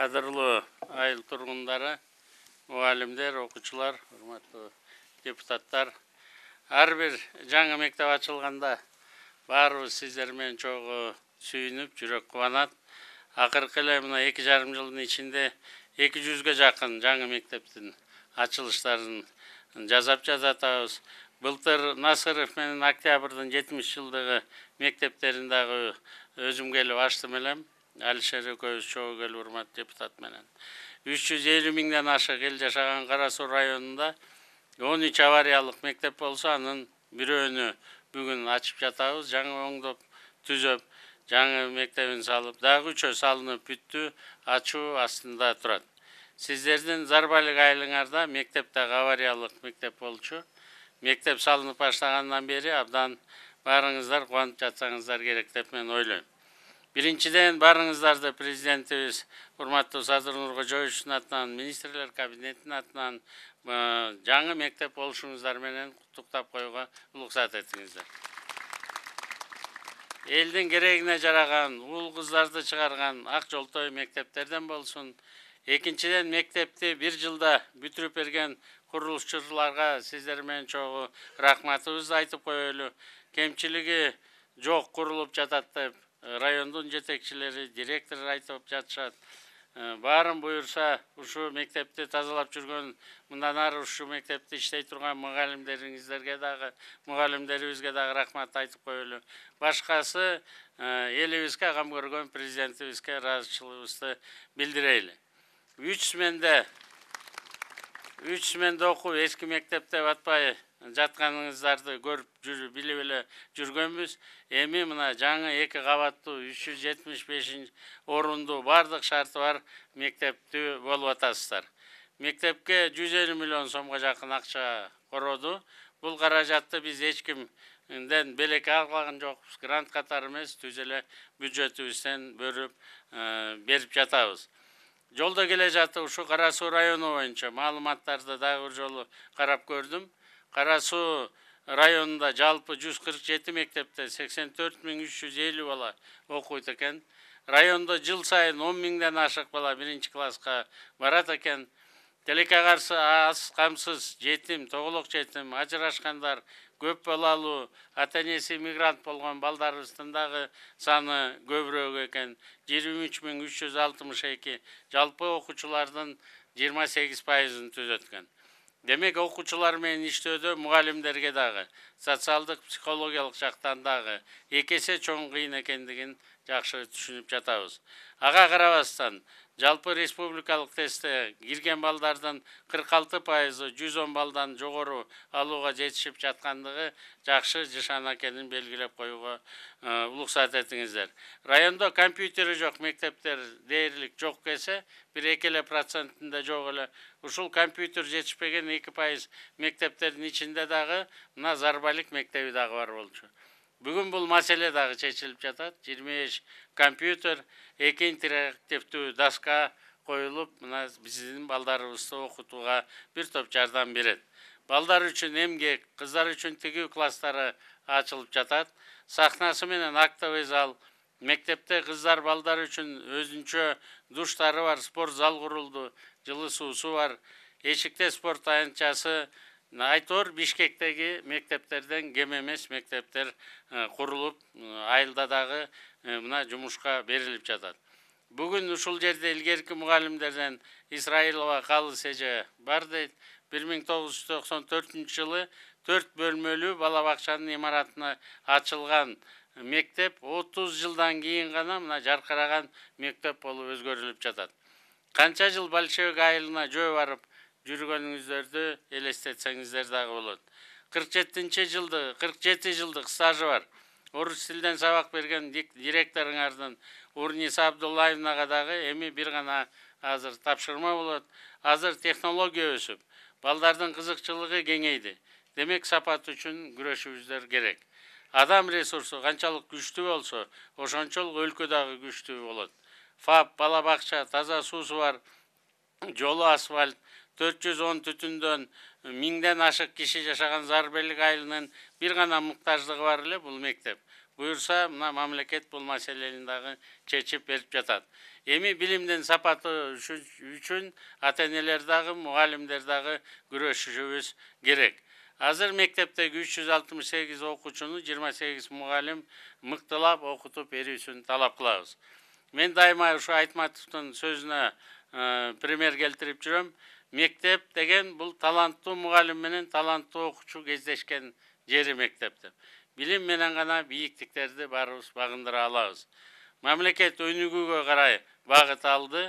кадырлуу айыл тургундары мугалимдер окуучулар урматтуу депутаттар ар бир жаңы мектеп ачылганда баарыбыз сиздер менен чогуу сүйүнүп жүрөк кубанат акыркы эле мына эки жарым жылдын ичинде эки жүзгө жакын жаңы мектептин ачылыштарын жасап жаатабыз былтыр насыров менен октябрдын жетимиш жылдыгы мектептерин дагы өзүм келип ачтым элем алишер экөөбүз чогуу келип урматтуу депутат менен үч жүз элүү миңден ашык эл жашаган кара суу районунда он үч авариялык мектеп болсо анын бирөөнү бүгүн ачып жатабыз жаңы оңдоп түзөп жаңы мектебин салып дагы үчөө салынып бүттү ачуу астында турат сиздердин зарбалик айылыңарда мектеп дагы авариялык мектеп болчу мектеп салынып баштагандан бери абдан баарыңыздар кубанып жатсаңыздар керек деп мен ойлойм биринчиден баарыңыздарды президентибиз урматтуу садыр нуркожоевичтин атынан министрлер кабинетинин атынан э, жаңы мектеп болушуңуздар менен куттуктап коюуга уруксат этиңиздер элдин керегине жараган уул кыздарды чыгарган ак жолтой мектептерден болсун экинчиден мектепти бир жылда бүтүрүп берген курулушчуларга сиздер менен чогуу рахматыбызды айтып коелу кемчилиги жок курулуп жатат деп райондун жетекчилери директор айтып жатышат баарын буюрса ушул мектепти тазалап жүргөн мындан ары ушул мектепте иштей турган мугалимдериңиздерге дагы мугалимдерибизге дагы рахмат айтып коелу башкасы элибизге кам көргөн президентибизге ыраазычылыгыбызды билдирели үч сменде сменде оқып ескі мектепте батпай жатқаныңыздарды көріп жүріп біле біле жүргенбіз. эми мына жаңы екі кабаттуу 375 жүз жетимиш шарты бар мектепті болуп атасыздар мектепке 150 миллион сомға жақын ақша короду бұл қаражатты биз ешкімден кимден белекке алган грант катары эмес түз эле бюджетибизден бөлүп берип жатабыз жолда келе жатып ушу кара суу району боюнча маалыматтарды дагы жолу карап көрдүм кара суу районунда жалпы жүз кырк жети мектепте сексен төрт миң үч жүз элүү бала окуйт экен райондо жыл сайын он миңден ашык бала биринчи класска барат экен тилекке каршы аз камсыз жетим тоголок жетим ажырашкандар көп балалуу ата энеси мигрант болгон балдарыбыздын дагы саны көбүрөөк экен жыйырма үч миң үч жүз алтымыш эки жалпы окуучулардын жыйырма сегиз пайызын түзөткөн демек окуучулар менен иштөөдө мугалимдерге дагы социалдык психологиялык жактан дагы эки эсе чоң кыйын экендигин жақсы түшүнүп жатабыз аға қарабастан жалпы республикалық тестте кірген балдардан 46 пайызы 110 балдан жогору алуға жетишип жатқандығы жакшы жышан экенин белгилеп коюуга уруксат этиңиздер районда компьютері жок мектептер дээрлик жок келсе бир эки эле процентинде жок эле ушул компьютер жетишпеген эки пайыз мектептердин ичинде дагы мына зарбалик мектеби дагы бар болчу бүгүн бул маселе дагы чечилип жатат жыйырма беш компьютер эки интерактивдүү доска коюлуп мына биздин балдарыбызды окутууга бир топ жардам берет балдар үчүн эмгек кыздар үчүн тигүү класстары ачылып жатат сахнасы менен актовый зал мектепте кыздар балдар үчүн өзүнчө душтары бар спорт зал курулду жылы суусу бар эшикте спорт аянтчасы айтор бишкектеги мектептерден кем эмес мектептер э, курулуп э, айылда дагы э, мына жумушка берилип жатат бүгүн ушул жерде илгерки мугалимдерден исраилова калыс эже бар дейт бир миң тогуз жүз токсон төртүнчү жылы төрт бөлмөлүү бала бакчанын имаратына ачылган мектеп отуз жылдан кийин гана мына жаркыраган мектеп болуп өзгөрүлүп жатат канча жыл большевик айылына жөө барып жүргөнүңүздөрдү элестетсеңиздер дагы болот кырк жетинчи жылды кырк жети жылдык стажы бар орус тилден сабак берген директоруңардын урниса абдуллаевнага дагы эми бир гана азыр тапшырма болот азыр технология өсүп балдардын кызыкчылыгы кеңейди демек сапат үчүн күрөшүбүздөр керек адам ресурсу канчалык күчтүү болсо ошончолук өлкө дагы күчтүү болот фап бала бакча таза суусу бар жолу асфальт 410 түтүндөн миңден ашык киши жашаган зарбелик айылынын бир гана муктаждыгы бар эле бул мектеп буюрса мына мамлекет бул маселени дагы чечип берип жатат эми билимдин сапаты үчүн ата энелер дагы мугалимдер дагы күрөшүшүбүз керек азыр мектептеги 368 жүз алтымыш сегиз окуучуну жыйырма сегиз мугалим мыктылап окутуп берүүсүн талап кылабыз мен дайыма ушу айтматовдун сөзүнө пример келтирип жүрөм мектеп деген бұл талантты мұғалім менен талантты оқушы кездешкен жері мектеп деп билим ғана гана бийиктиктерди бағындыра багындыра алабыз мамлекет өнүгүүгө қарай бағыт алды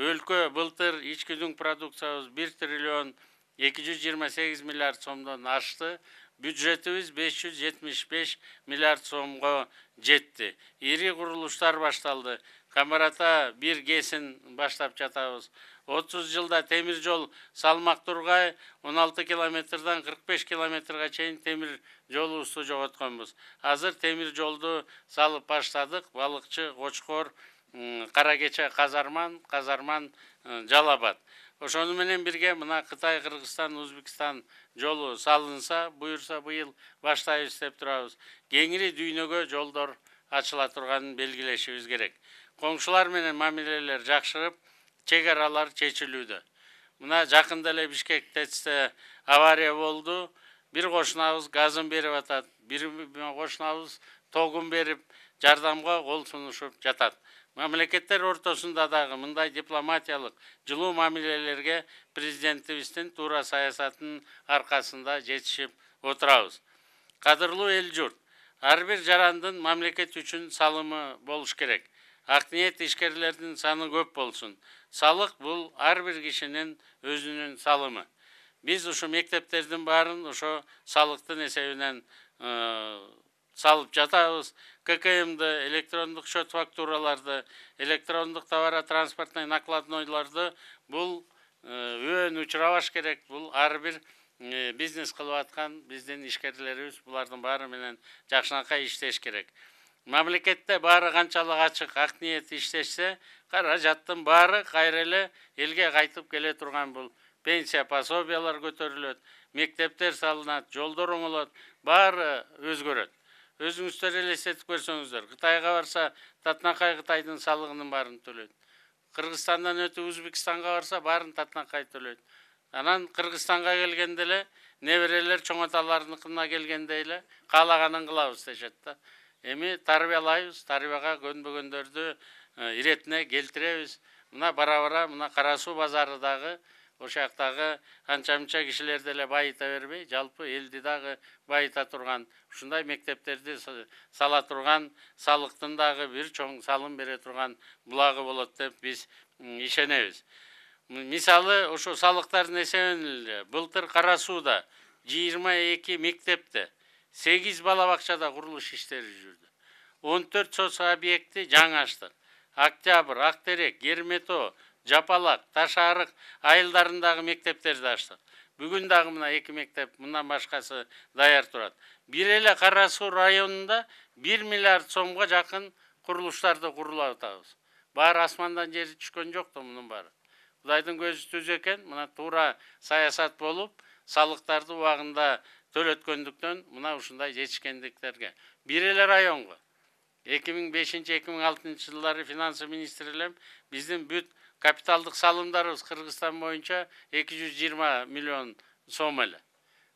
өлкө былтыр ички дүң продукциябыз бир триллион эки жүз жыйырма сегиз миллиард сомдон ашты бюджетибиз беш жүз миллиард сомго жетти ири курулуштар башталды Камарата ата бир баштап жатабыз 30 жылда темір жол салмақ тұрғай, 16 километрдан 45 километрға чейин темир жолубузду жоготконбуз азыр темир жолды салып баштадык балыкчы ғочқор, кара қазарман, қазарман э, жалабад. жалал абад менен бирге мына кытай кыргызстан өзбекстан жолу салынса буюрса быйыл баштайбыз деп турабыз кеңири дүйнөгө жолдор ачыла турганын белгилешибиз керек коңшулар менен мамилелер жакшырып шекаралар чечилүүдө мына жакында эле тэцте авария болду бир кошунабыз газын берип атат бир кошунабыз тогун берип жардамга кол сунушуп жатат мамлекеттер ортосунда дагы мындай дипломатиялык жылуу мамилелерге президентибиздин туура саясатынын аркасында жетишип отурабыз кадырлуу эл журт ар бир жарандын мамлекет үчүн салымы болуш керек ақниет ешкерлердің саны көп болсын салық бұл әрбір кишинин өзінің салымы Біз ушу мектептердің барын ошо салықтың эсебинен э, салып ккм ккмды электрондық счет фактураларды электрондық товаро транспортный накладнойларды Бұл э, өн учурабаш керек Бұл әрбір э, бизнес кылып аткан биздин ишкерлерибиз бұлардың баары менен жакшынакай иштеш керек мамлекетте бары қаншалық ашық ақ ниет иштешсе қаражаттың бары қайрелі елге қайтып келе тұрған бұл пенсия пособиялар көтеріледі мектептер салынады жолдар оңалады бары өзгереді өзіңіздер елестетіп көрсеңіздер қытайға барса татнақай қытайдың салығының барын төлейді Кыргызстандан өтіп өзбекстанға барса барын татнақай төлейді анан қырғызстанға келгенде эле неберелер чоң аталарыныкына келгенде эле каалаганын кылабыз дешет да эми тарбиялайбыз тарбияга көнбөгөндөрдү э, иретине келтиребиз мына бара бара мына кара суу базары дагы ошол жактагы анча мынча кишилерди деле байыта бербей жалпы элди дагы байыта турган ушундай мектептерди сала турган салыктын дагы бир чоң салым бере турган булагы болот деп биз ишенебиз мисалы ошо салыктардын эсебинен эле былтыр кара сууда жыйырма мектепте сегіз балабақшада құрылыс іштері жүрді 14 төрт соц объекті Октябр, октябрь ақтерек ермето жапалақ ташарық айылдарындағы мектептерді аштық бүгін дағы мына екі мектеп мындан башқасы даяр тұрады бір эле кара суу районунда бир миллиард сомго жакын курулуштарды курулуп атабыз баары асмандан жер түшкөн жок да мунун баары кудайдын көзү түз экен мына туура саясат болуп салыктарды убагында төлөткөндүктөн мына ушундай жетишкендиктерге бир эле районго эки миң бешинчи эки миң алтынчы жылдары финансы министри элем биздин бүт капиталдык салымдарыбыз кыргызстан боюнча эки жүз жыйырма миллион сом эле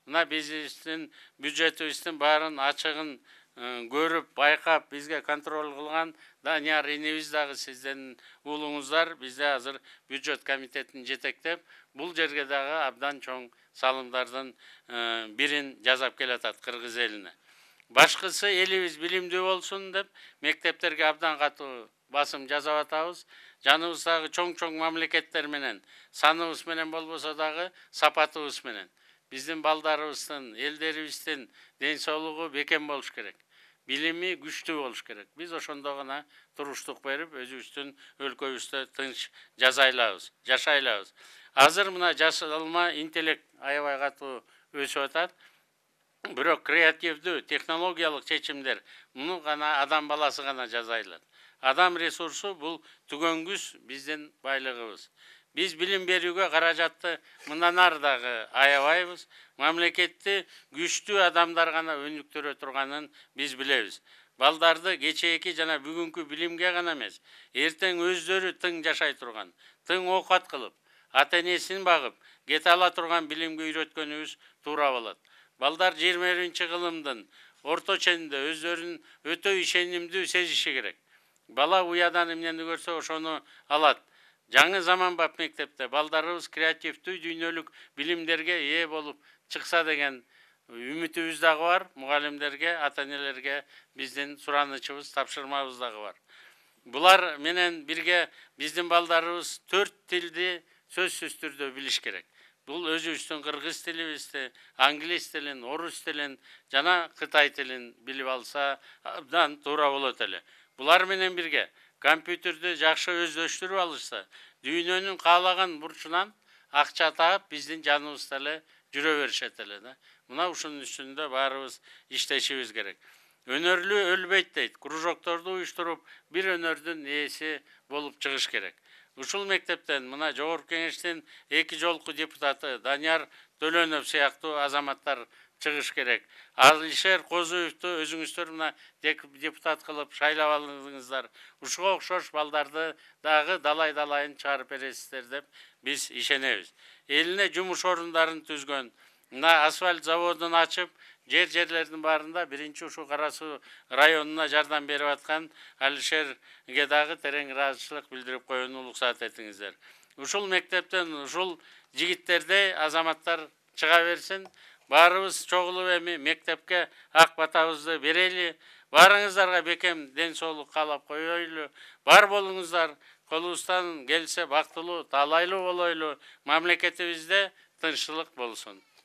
мына биздин бюджетибиздин баарын ачыгын көріп байқап бізге контроль қылған данияр иневиздағы дагы ұлыңыздар уулуңуздар бизде азыр бюджет комитетін жетектеп бұл жерге дағы абдан чоң салымдардын бирин жасап келатат қырғыз элине башкысы элибиз білімді болсын деп мектептерге абдан қату басым жасап атабыз жаныбыздагы чоң чоң мамлекеттер менен саныбыз менен болбосо дагы сапатыбыз менен біздің балдарымыздың елдеріміздің денсаулығы бекем болуш керек билими күчтүү болуш керек биз ошондо гана туруштук берип өзүбүздүн өлкөбүздө тынч жасайлабыз жашайлабыз азыр мына жасалма интеллект аябай катуу өсүп атат бирок креативдүү технологиялык чечимдер муну гана адам баласы ғана жасай адам ресурсу бул түгөнгүс биздин байлыгыбыз біз білім беруге қаражатты мындан ардағы аябаймыз мемлекетті күшті адамдар ғана өніктіре тұрғанын біз білеміз балдарды кечээки жана бүгүнкү білімге ғана эмес эртең өздері тың жашай тұрған, тың оқат кылып ата энесин багып кете ала турган билимге үйрөткөнүбүз туура болады. балдар жыйырма биринчи кылымдын орто ченинде өздөрүн өтө ишенимдүү сезиши керек бала уядан эмнени көрсө ошону алат жаңы заманбап мектепте балдарыбыз креативдүү дүйнөлүк билимдерге ээ болуп чыкса деген үмүтүбүз дагы бар мугалимдерге ата энелерге биздин суранычыбыз тапшырмабыз дагы бар булар менен бирге биздин балдарыбыз төрт тилди сөзсүз түрдө билиш керек бул өзүбүздүн кыргыз тилибизди англис тилин орус тилин жана кытай тилин билип алса абдан туура болот эле булар менен бирге компьютерде жақсы өздөштіріп алышса дүйнөнүн қалаған бұршынан ақша тағып біздің жанымызда эле жүре беришет эле да мына ушунун үстүндө баарыбыз иштешибиз керек өнөрлүү өлбөйт дейт кружокторду уюштуруп бир өнөрдүн ээси болуп чыгыш керек ушул мектептен мына жогорку кеңештин эки жолку депутаты данияр төлөнов сыяктуу азаматтар чыгыш керек алишер козуевду өзүңүздөр мына депутат кылып шайлап алдыңыздар ушуга окшош балдарды дагы далай далайын чыгарып бересиздер деп биз ишенебиз элине жумуш орундарын түзгөн мына асфальт заводун ачып жер жерлердин баарында биринчи ушул кара суу районуна жардам берип аткан алишерге дагы терең ыраазычылык билдирип коюуну уруксат этиңиздер ушул мектептен ушул жигиттердей азаматтар чыга берсин баарыбыз чогулуп эми мектепке ак батабызды берели баарыңыздарга бекем ден соолук каалап коелу бар болуңуздар колубуздан келсе бактылуу таалайлуу болойлу мамлекетибизде тынччылык болсун